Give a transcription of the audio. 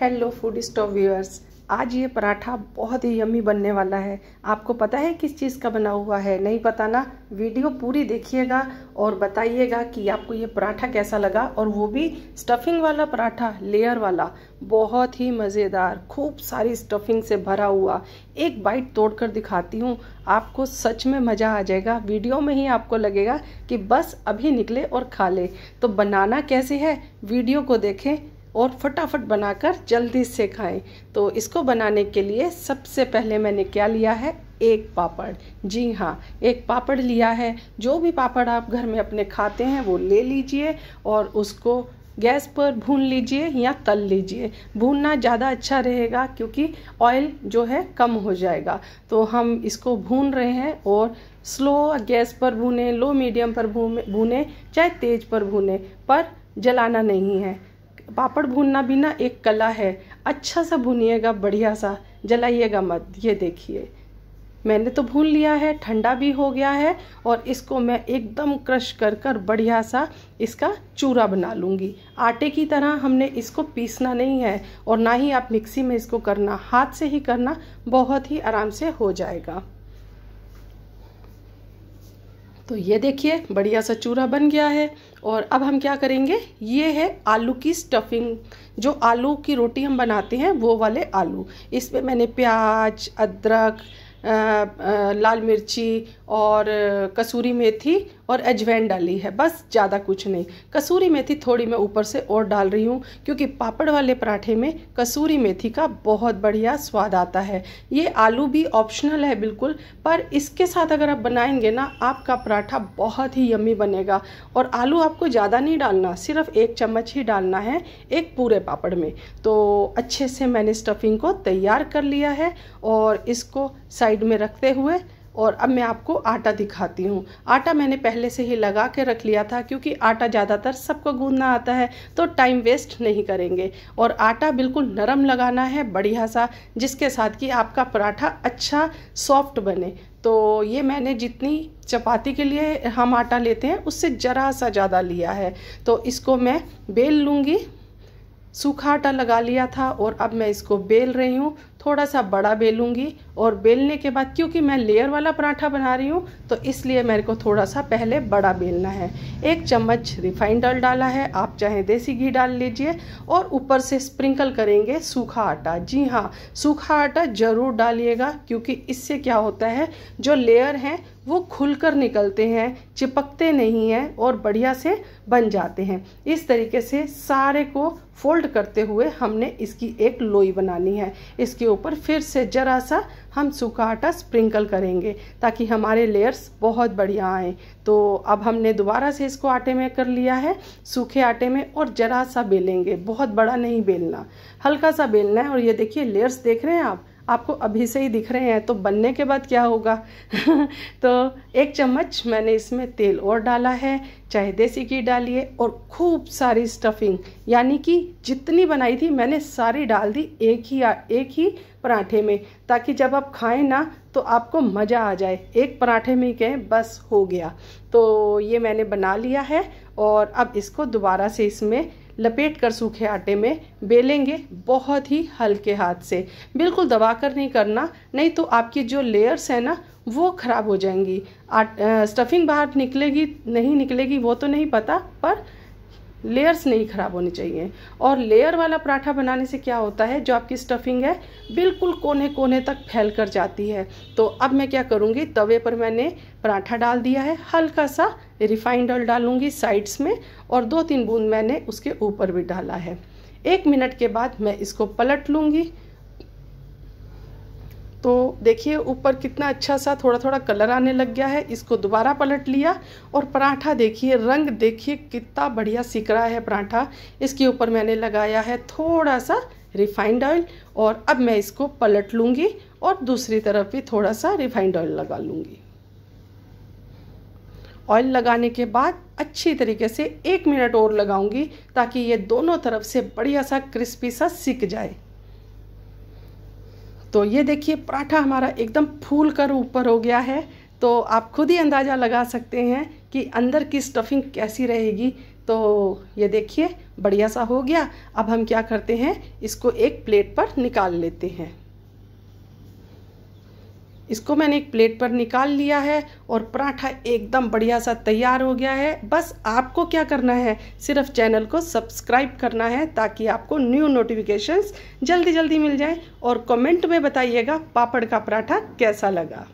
hello food stop viewers आज ये पराठा बहुत ही यम्मी बनने वाला है आपको पता है किस चीज़ का बना हुआ है नहीं पता ना वीडियो पूरी देखिएगा और बताइएगा कि आपको ये पराठा कैसा लगा और वो भी स्टफिंग वाला पराठा लेयर वाला बहुत ही मज़ेदार खूब सारी स्टफिंग से भरा हुआ एक बाइट तोड़कर दिखाती हूँ आपको सच में मज़ा आ जाएगा वीडियो में ही आपको लगेगा कि बस अभी निकले और खा ले तो बनाना कैसे है वीडियो को देखें और फटाफट बनाकर जल्दी से खाएं तो इसको बनाने के लिए सबसे पहले मैंने क्या लिया है एक पापड़ जी हाँ एक पापड़ लिया है जो भी पापड़ आप घर में अपने खाते हैं वो ले लीजिए और उसको गैस पर भून लीजिए या तल लीजिए भूनना ज़्यादा अच्छा रहेगा क्योंकि ऑयल जो है कम हो जाएगा तो हम इसको भून रहे हैं और स्लो गैस पर भूने लो मीडियम पर भूने चाहे तेज़ पर भूने पर जलाना नहीं है पापड़ भूनना भी ना एक कला है अच्छा सा भूनिएगा बढ़िया सा जलाइएगा मत ये देखिए मैंने तो भून लिया है ठंडा भी हो गया है और इसको मैं एकदम क्रश कर कर बढ़िया सा इसका चूरा बना लूँगी आटे की तरह हमने इसको पीसना नहीं है और ना ही आप मिक्सी में इसको करना हाथ से ही करना बहुत ही आराम से हो जाएगा तो ये देखिए बढ़िया सा चूरा बन गया है और अब हम क्या करेंगे ये है आलू की स्टफिंग जो आलू की रोटी हम बनाते हैं वो वाले आलू इसमें मैंने प्याज अदरक लाल मिर्ची और कसूरी मेथी और अजवैन डाली है बस ज़्यादा कुछ नहीं कसूरी मेथी थोड़ी मैं ऊपर से और डाल रही हूँ क्योंकि पापड़ वाले पराठे में कसूरी मेथी का बहुत बढ़िया स्वाद आता है ये आलू भी ऑप्शनल है बिल्कुल पर इसके साथ अगर आप बनाएंगे ना आपका पराठा बहुत ही यम्मी बनेगा और आलू आपको ज़्यादा नहीं डालना सिर्फ एक चम्मच ही डालना है एक पूरे पापड़ में तो अच्छे से मैंने स्टफिंग को तैयार कर लिया है और इसको साइड में रखते हुए और अब मैं आपको आटा दिखाती हूँ आटा मैंने पहले से ही लगा के रख लिया था क्योंकि आटा ज़्यादातर सबको गूंदना आता है तो टाइम वेस्ट नहीं करेंगे और आटा बिल्कुल नरम लगाना है बढ़िया सा जिसके साथ कि आपका पराठा अच्छा सॉफ्ट बने तो ये मैंने जितनी चपाती के लिए हम आटा लेते हैं उससे ज़रा सा ज़्यादा लिया है तो इसको मैं बेल लूँगी सूखा आटा लगा लिया था और अब मैं इसको बेल रही हूँ थोड़ा सा बड़ा बेलूंगी और बेलने के बाद क्योंकि मैं लेयर वाला पराठा बना रही हूँ तो इसलिए मेरे को थोड़ा सा पहले बड़ा बेलना है एक चम्मच रिफाइंड ऑयल डाला है आप चाहे देसी घी डाल लीजिए और ऊपर से स्प्रिंकल करेंगे सूखा आटा जी हाँ सूखा आटा ज़रूर डालिएगा क्योंकि इससे क्या होता है जो लेयर हैं वो खुलकर निकलते हैं चिपकते नहीं हैं और बढ़िया से बन जाते हैं इस तरीके से सारे को फोल्ड करते हुए हमने इसकी एक लोई बनानी है इसके ऊपर फिर से ज़रा सा हम सूखा आटा स्प्रिंकल करेंगे ताकि हमारे लेयर्स बहुत बढ़िया आए तो अब हमने दोबारा से इसको आटे में कर लिया है सूखे आटे में और ज़रा सा बेलेंगे बहुत बड़ा नहीं बेलना हल्का सा बेलना है और ये देखिए लेयर्स देख रहे हैं आप आपको अभी से ही दिख रहे हैं तो बनने के बाद क्या होगा तो एक चम्मच मैंने इसमें तेल और डाला है चाहे देसी घी डालिए और खूब सारी स्टफिंग यानी कि जितनी बनाई थी मैंने सारी डाल दी एक ही एक ही पराठे में ताकि जब आप खाएं ना तो आपको मज़ा आ जाए एक पराठे में ही कहें बस हो गया तो ये मैंने बना लिया है और अब इसको दोबारा से इसमें लपेट कर सूखे आटे में बेलेंगे बहुत ही हल्के हाथ से बिल्कुल दबा कर नहीं करना नहीं तो आपकी जो लेयर्स है ना वो ख़राब हो जाएंगी आ, स्टफिंग बाहर निकलेगी नहीं निकलेगी वो तो नहीं पता पर लेयर्स नहीं ख़राब होनी चाहिए और लेयर वाला पराठा बनाने से क्या होता है जो आपकी स्टफिंग है बिल्कुल कोने कोने तक फैल कर जाती है तो अब मैं क्या करूँगी तवे पर मैंने पराठा डाल दिया है हल्का सा रिफाइंड ऑयल डालूँगी साइड्स में और दो तीन बूंद मैंने उसके ऊपर भी डाला है एक मिनट के बाद मैं इसको पलट लूँगी तो देखिए ऊपर कितना अच्छा सा थोड़ा थोड़ा कलर आने लग गया है इसको दोबारा पलट लिया और पराठा देखिए रंग देखिए कितना बढ़िया सीख रहा है पराठा इसके ऊपर मैंने लगाया है थोड़ा सा रिफाइंड ऑयल और अब मैं इसको पलट लूँगी और दूसरी तरफ भी थोड़ा सा रिफाइंड ऑयल लगा लूँगी ऑयल लगाने के बाद अच्छी तरीके से एक मिनट और लगाऊंगी ताकि ये दोनों तरफ से बढ़िया सा क्रिस्पी सा सिक जाए तो ये देखिए पराठा हमारा एकदम फूल कर ऊपर हो गया है तो आप खुद ही अंदाज़ा लगा सकते हैं कि अंदर की स्टफिंग कैसी रहेगी तो ये देखिए बढ़िया सा हो गया अब हम क्या करते हैं इसको एक प्लेट पर निकाल लेते हैं इसको मैंने एक प्लेट पर निकाल लिया है और पराठा एकदम बढ़िया सा तैयार हो गया है बस आपको क्या करना है सिर्फ चैनल को सब्सक्राइब करना है ताकि आपको न्यू नोटिफिकेशंस जल्दी जल्दी मिल जाए और कमेंट में बताइएगा पापड़ का पराठा कैसा लगा